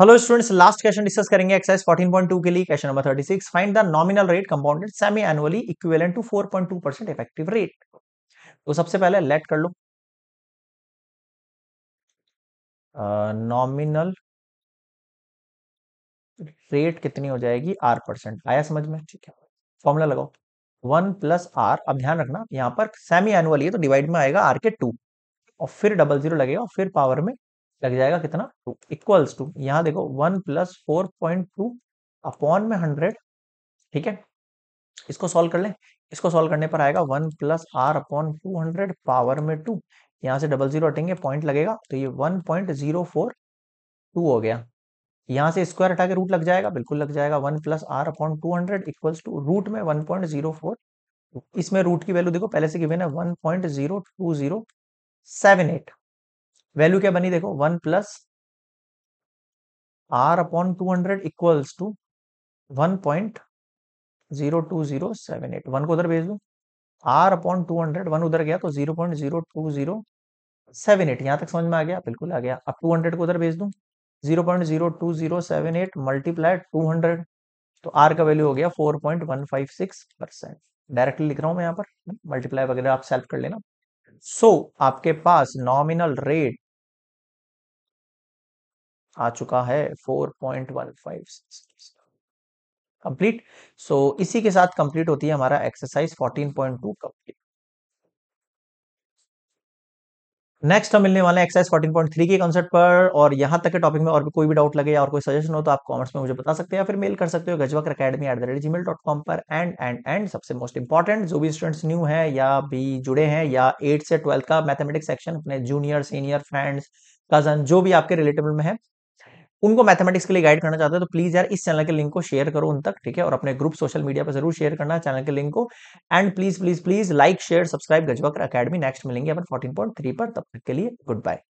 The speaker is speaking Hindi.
hello students last question discuss करेंगे एक्सरसाइज 14.2 के लिए question number 36 find the nominal rate compounded semi annually equivalent to 4.2 percent effective rate तो सबसे पहले लेट कर लो नॉमिनल uh, रेट कितनी हो जाएगी आर परसेंट आया समझ में ठीक है फॉर्मूला लगाओ वन प्लस आर अब ध्यान रखना यहाँ पर सेमी एनुअली है तो डिवाइड में आएगा आर के टू और फिर डबल जीरो लगेगा और फिर पावर में लग जाएगा कितना टू इक्वल्स टू यहाँ देखो one plus four point two upon में हंड्रेड ठीक है इसको सॉल्व कर लें इसको सॉल्व करने पर आएगा one plus r upon two hundred power में टू यहाँ से डबल जीरो हटेंगे पॉइंट लगेगा तो ये one point zero four two हो गया यहाँ से स्क्वायर हटा के रूट लग जाएगा बिल्कुल लग जाएगा one plus r upon two hundred equals to root में वन पॉइंट जीरो फोर इसमें रूट की वैल्यू देखो पहले से गिवन है one point zero two zero seven eight value क्या बनी देखो one plus r upon two hundred equals to one point zero two zero seven eight one को उधर भेज दू r upon two hundred one उधर गया तो zero point zero two zero seven eight यहाँ तक समझ में आ गया बिल्कुल आ गया अब टू हंड्रेड को उधर भेज दू zero point zero two zero seven eight multiply two hundred तो आर का वैल्यू हो गया four point one five six percent directly लिख रहा हूं मैं यहाँ पर मल्टीप्लाई वगैरह आप सेल्फ कर लेना सो so, आपके पास नॉमिनल रेट आ चुका है four point one five six complete so इसी के साथ कंप्लीट होती है हमारा एक्सरसाइज 14.2 कंप्लीट नेक्स्ट हम मिलने वाले हैं पॉइंट थ्री के कॉन्सेप्ट पर और यहाँ तक के टॉपिक में और भी कोई भी डाउट लगे या और कोई सजेशन हो तो आप कॉमेंट्स में मुझे बता सकते हैं या फिर मेल कर सकते हो Gajwak academy at the rate G mail dot com पर एंड एंड एंड सबसे मोस्ट इंपॉर्टेंट जो भी स्टूडेंट्स न्यू है या भी जुड़े हैं या एट से ट्वेल्थ का मैथमेटिक्स सेक्शन अपने जूनियर सीनियर फ्रेंड्स कजन जो भी आपके रिलेटेबल में है उनको मैथमेटिक्स के लिए गाइड करना चाहते हो तो प्लीज यार इस चैनल के लिंक को शेयर करो उन तक ठीक है और अपने ग्रुप सोशल मीडिया पर जरूर शेयर करना चैनल के लिंक को and please please please like share subscribe Gajwakar academy next मिलेंगे अपन फोर्टीन पॉइंट थ्री पर तब तक के लिए गुड बाय